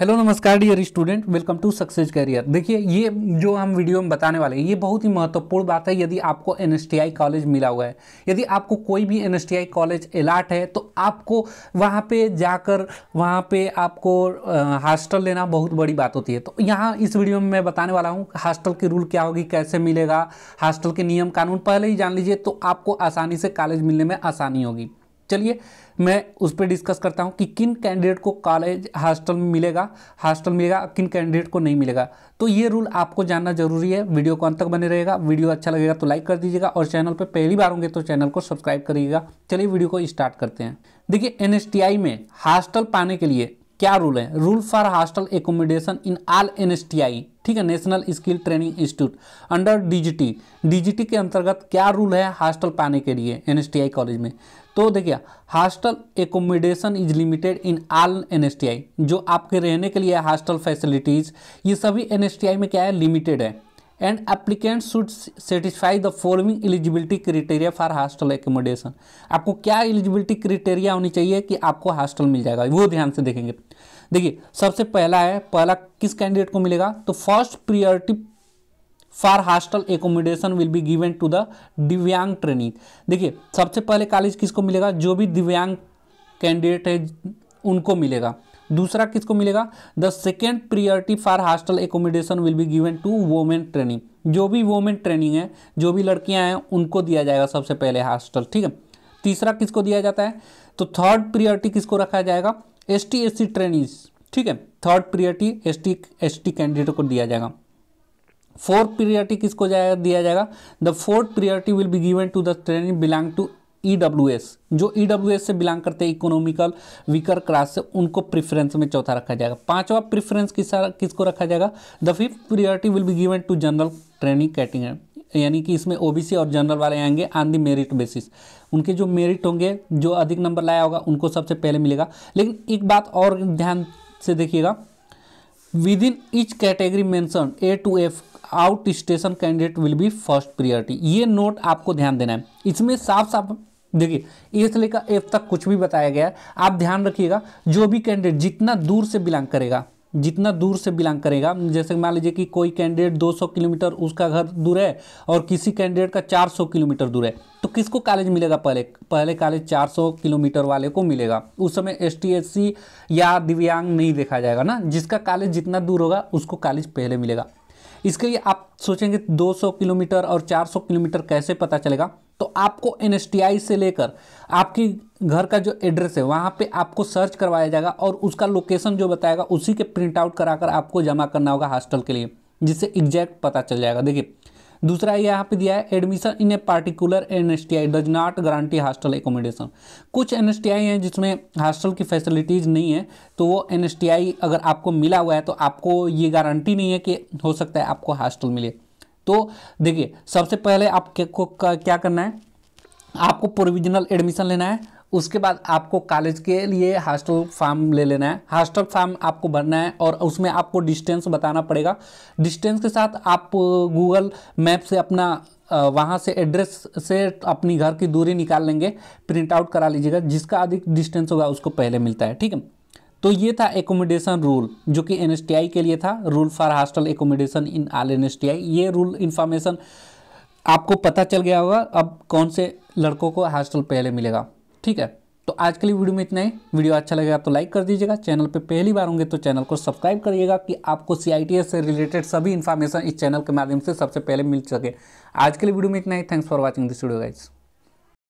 hello नमस्कार dear student welcome to success career देखिए ये जो हम वीडियो में बताने वाले हैं ये बहुत ही महत्वपूर्ण बात है यदि आपको एन कॉलेज मिला हुआ है यदि आपको कोई भी एन कॉलेज अलाट है तो आपको वहाँ पे जाकर वहाँ पे आपको हॉस्टल लेना बहुत बड़ी बात होती है तो यहाँ इस वीडियो में मैं बताने वाला हूँ हॉस्टल की रूल क्या होगी कैसे मिलेगा हॉस्टल के नियम कानून पहले ही जान लीजिए तो आपको आसानी से कॉलेज मिलने में आसानी होगी चलिए मैं उस पर डिस्कस करता हूँ कि किन कैंडिडेट को कॉलेज हॉस्टल में मिलेगा हॉस्टल मिलेगा किन कैंडिडेट को नहीं मिलेगा तो ये रूल आपको जानना जरूरी है वीडियो को अंत तक बने रहेगा वीडियो अच्छा लगेगा तो लाइक कर दीजिएगा और चैनल पर पहली बार होंगे तो चैनल को सब्सक्राइब करिएगा चलिए वीडियो को स्टार्ट करते हैं देखिए एन में हॉस्टल पाने के लिए क्या रूल है rule for hostel accommodation in all N ठीक है national skill training institute under DGT DGT के अंतर्गत क्या रूल है हॉस्टल पाने के लिए एनएसटीआई कॉलेज में तो देखिए hostel accommodation is limited in all NSTI जो आपके रहने के लिए हॉस्टल फैसिलिटीज़ ये सभी एनएसटीआई में क्या है लिमिटेड है and applicant should satisfy the following eligibility criteria for hostel accommodation आपको क्या एलिजिबिलिटी क्रिटेरिया होनी चाहिए कि आपको हॉस्टल मिल जाएगा वो ध्यान से देखेंगे देखिए सबसे पहला है पहला किस कैंडिडेट को मिलेगा तो first priority for hostel accommodation will be given to the divyang training देखिए सबसे पहले कॉलेज किसको मिलेगा जो भी दिव्यांग कैंडिडेट है उनको मिलेगा दूसरा किसको मिलेगा the second priority for hostel accommodation will be given to women training जो भी वोमेन ट्रेनिंग है जो भी लड़कियां हैं उनको दिया जाएगा सबसे पहले हॉस्टल ठीक है तीसरा किसको दिया जाता है तो थर्ड प्रियोरिटी किसको रखा जाएगा S T S C trainees ठीक है third priority S T S T candidate को दिया जाएगा फोर्थ प्रियोरिटी किसको जाएगा दिया जाएगा the fourth priority will be given to the training belong to E e जो ई e से बिलोंग करते हैं इकोनॉमिकल वीकर क्लास से उनको प्रिफरेंस में चौथा रखा जाएगा पांचवा प्रेफरेंस किसा किसको रखा जाएगा the fifth priority will be given to general training कैटिंग यानी कि इसमें ओबीसी और जनरल वाले आएंगे ऑन दी मेरिट बेसिस उनके जो मेरिट होंगे जो अधिक नंबर लाया होगा उनको सबसे पहले मिलेगा लेकिन एक बात और ध्यान से देखिएगा within each category mention A to F outstation candidate will be first priority ये नोट आपको ध्यान देना है इसमें साफ साफ देखिए ए से लेकर एफ तक कुछ भी बताया गया है आप ध्यान रखिएगा जो भी कैंडिडेट जितना दूर से बिलोंग करेगा जितना दूर से बिलोंग करेगा जैसे मान लीजिए कि कोई कैंडिडेट 200 किलोमीटर उसका घर दूर है और किसी कैंडिडेट का 400 किलोमीटर दूर है तो किसको कॉलेज मिलेगा पहले पहले कॉलेज 400 किलोमीटर वाले को मिलेगा उस समय एस टी या दिव्यांग नहीं देखा जाएगा ना जिसका कॉलेज जितना दूर होगा उसको कॉलेज पहले मिलेगा इसके लिए आप सोचेंगे 200 किलोमीटर और 400 किलोमीटर कैसे पता चलेगा तो आपको एन से लेकर आपकी घर का जो एड्रेस है वहाँ पे आपको सर्च करवाया जाएगा और उसका लोकेशन जो बताएगा उसी के प्रिंट आउट कराकर आपको जमा करना होगा हॉस्टल के लिए जिससे एग्जैक्ट पता चल जाएगा देखिए दूसरा यहाँ पे दिया है admission in a particular N S T I does not guarantee hostel accommodation कुछ एन एस टी आई हैं जिसमें हॉस्टल की फैसिलिटीज़ नहीं है तो वो एन एस टी आई अगर आपको मिला हुआ है तो आपको ये गारंटी नहीं है कि हो सकता है आपको हॉस्टल मिले तो देखिए सबसे पहले आपको क्या करना है आपको प्रोविजनल एडमिशन लेना है उसके बाद आपको कॉलेज के लिए हॉस्टल फार्म ले लेना है हॉस्टल फार्म आपको भरना है और उसमें आपको डिस्टेंस बताना पड़ेगा डिस्टेंस के साथ आप गूगल मैप से अपना वहाँ से एड्रेस से अपनी घर की दूरी निकाल लेंगे प्रिंट आउट करा लीजिएगा जिसका अधिक डिस्टेंस होगा उसको पहले मिलता है ठीक है तो ये था एकोमोडेशन रूल जो कि एन के लिए था rule for hostel accommodation in all N ये रूल इन्फॉर्मेशन आपको पता चल गया होगा अब कौन से लड़कों को हॉस्टल पहले मिलेगा ठीक है तो आज के लिए वीडियो में इतना ही वीडियो अच्छा लगेगा तो लाइक कर दीजिएगा चैनल पे पहली बार होंगे तो चैनल को सब्सक्राइब करिएगा कि आपको सी से रिलेटेड सभी इन्फॉर्मेशन इस चैनल के माध्यम से सबसे पहले मिल सके आज के लिए वीडियो में इतना ही thanks for watching this video guys